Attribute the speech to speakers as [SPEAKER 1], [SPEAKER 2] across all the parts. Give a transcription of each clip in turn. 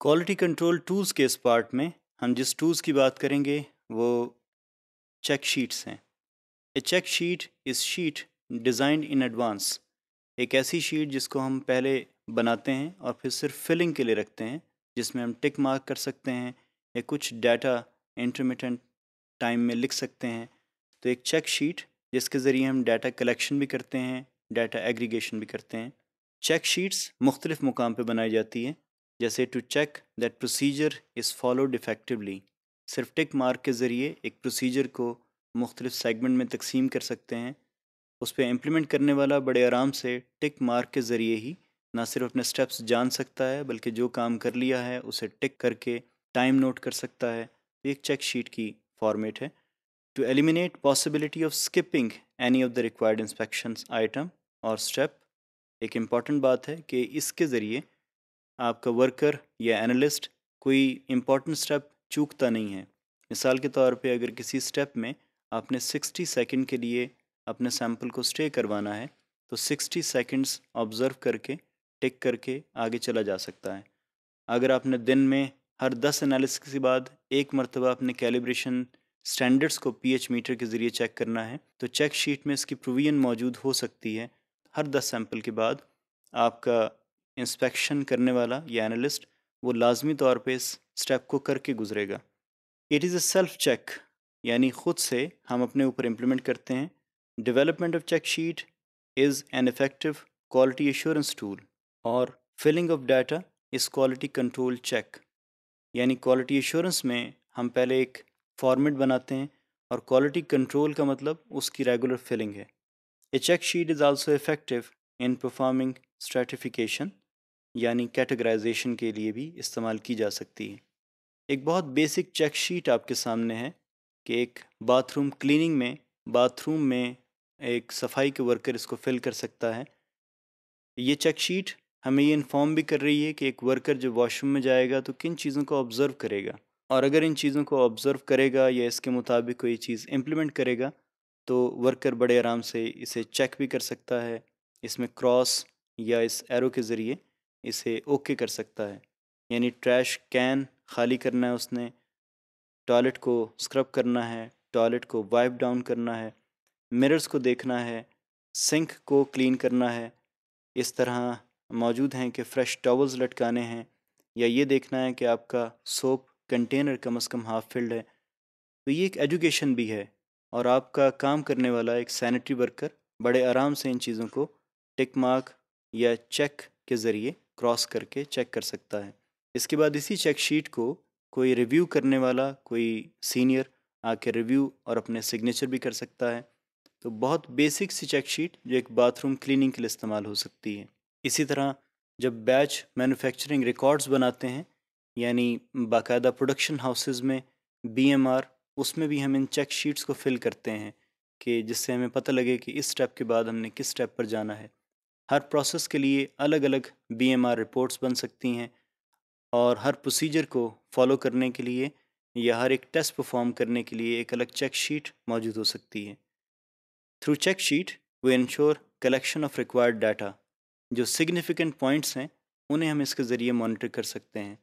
[SPEAKER 1] quality control tools के इस part में हम जिस टूल्स की बात करेंगे वो चेक शीट्स हैं a check sheet is sheet designed in advance एक ऐसी शीट जिसको हम पहले बनाते हैं और फिर सिर्फ फिलिंग के लिए रखते हैं जिसमें हम टिक मार्क कर सकते हैं या कुछ डाटा इंटरमीडियट टाइम में लिख सकते हैं तो एक चेक शीट जिसके ज़रिए हम डाटा कलेक्शन भी करते हैं डाटा एग्रीगेशन भी करते हैं चेक शीट्स मुख्तलिफ़ मुकाम पर बनाई जाती है जैसे to check that procedure is followed effectively सिर्फ टिक मार्क के ज़रिए एक प्रोसीजर को मुख्तलिफ सेगमेंट में तकसीम कर सकते हैं उस पर इम्प्लीमेंट करने वाला बड़े आराम से टिक मार्क के ज़रिए ही ना सिर्फ अपने स्टेप्स जान सकता है बल्कि जो काम कर लिया है उसे टिक करके टाइम नोट कर सकता है एक चेक शीट की फॉर्मेट है to eliminate possibility of skipping any of the required inspection item और स्टेप एक इम्पॉर्टेंट बात है कि इसके ज़रिए आपका वर्कर या एनालिस्ट कोई इम्पॉर्टेंट स्टेप चूकता नहीं है मिसाल के तौर पे अगर किसी स्टेप में आपने 60 सेकंड के लिए अपने सैंपल को स्टे करवाना है तो 60 सेकंड्स ऑब्ज़र्व करके टिक करके आगे चला जा सकता है अगर आपने दिन में हर 10 एनालिसिस के बाद एक मरतबा अपने कैलिब्रेशन स्टैंडर्ड्स को पीएच मीटर के ज़रिए चेक करना है तो चेक शीट में इसकी प्रोविजन मौजूद हो सकती है हर दस सैम्पल के बाद आपका इंस्पेक्शन करने वाला या एनालिस्ट वो लाजमी तौर पे इस स्टेप को करके गुजरेगा it is a self check यानी ख़ुद से हम अपने ऊपर इम्प्लीमेंट करते हैं development of check sheet is an effective quality assurance tool और filling of data is quality control check यानी क्वालिटी एश्योरेंस में हम पहले एक फॉर्मेट बनाते हैं और क्वालिटी कंट्रोल का मतलब उसकी रेगुलर फिलिंग है a check sheet is also effective in performing stratification यानी कैटेगराइजेशन के लिए भी इस्तेमाल की जा सकती है एक बहुत बेसिक चेक शीट आपके सामने है कि एक बाथरूम क्लीनिंग में बाथरूम में एक सफाई के वर्कर इसको फिल कर सकता है ये चेक शीट हमें ये इन्फॉर्म भी कर रही है कि एक वर्कर जब वॉशरूम में जाएगा तो किन चीज़ों को ऑब्ज़र्व करेगा और अगर इन चीज़ों को ऑब्ज़र्व करेगा या इसके मुताबिक कोई चीज़ इम्प्लीमेंट करेगा तो वर्कर बड़े आराम से इसे चेक भी कर सकता है इसमें क्रॉस या इस एरो के ज़रिए इसे ओके कर सकता है यानी ट्रैश कैन खाली करना है उसने टॉयलेट को स्क्रब करना है टॉयलेट को वाइप डाउन करना है मिरर्स को देखना है सिंक को क्लीन करना है इस तरह मौजूद हैं कि फ़्रेश टॉवल्स लटकाने हैं या ये देखना है कि आपका सोप कंटेनर कम अज़ कम हाफ फिल्ड है तो ये एक एजुकेशन भी है और आपका काम करने वाला एक सैनिटरी वर्कर बड़े आराम से इन चीज़ों को टिक मार्क या चेक के ज़रिए क्रॉस करके चेक कर सकता है इसके बाद इसी चेक शीट को कोई रिव्यू करने वाला कोई सीनियर आके रिव्यू और अपने सिग्नेचर भी कर सकता है तो बहुत बेसिक सी चेक शीट जो एक बाथरूम क्लीनिंग के लिए इस्तेमाल हो सकती है इसी तरह जब बैच मैन्युफैक्चरिंग रिकॉर्ड्स बनाते हैं यानी बाकायदा प्रोडक्शन हाउसेज में बी उसमें भी हम इन चेक शीट्स को फिल करते हैं कि जिससे हमें पता लगे कि इस स्टेप के बाद हमने किस स्टेप पर जाना है हर प्रोसेस के लिए अलग अलग बी रिपोर्ट्स बन सकती हैं और हर प्रोसीजर को फॉलो करने के लिए या हर एक टेस्ट परफॉर्म करने के लिए एक अलग चेक शीट मौजूद हो सकती है through check sheet we ensure collection of required data जो सिग्निफिकेंट पॉइंट्स हैं उन्हें हम इसके ज़रिए मॉनिटर कर सकते हैं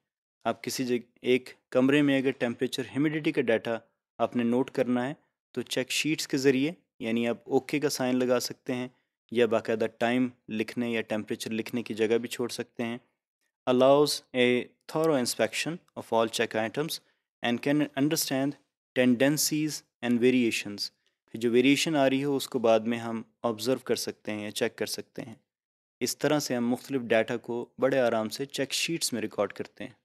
[SPEAKER 1] आप किसी जगह एक कमरे में अगर टेम्परेचर ह्यूमिडिटी का डाटा आपने नोट करना है तो चेक शीट्स के ज़रिए यानी आप ओके का साइन लगा सकते हैं या बाकायदा टाइम लिखने या टेम्परेचर लिखने की जगह भी छोड़ सकते हैं allows a thorough inspection of all check items and can understand tendencies and variations जो वेरिएशन आ रही हो उसको बाद में हम ऑब्ज़र्व कर सकते हैं या चेक कर सकते हैं इस तरह से हम मुख्तलिफ डाटा को बड़े आराम से चेक शीट्स में रिकॉर्ड करते हैं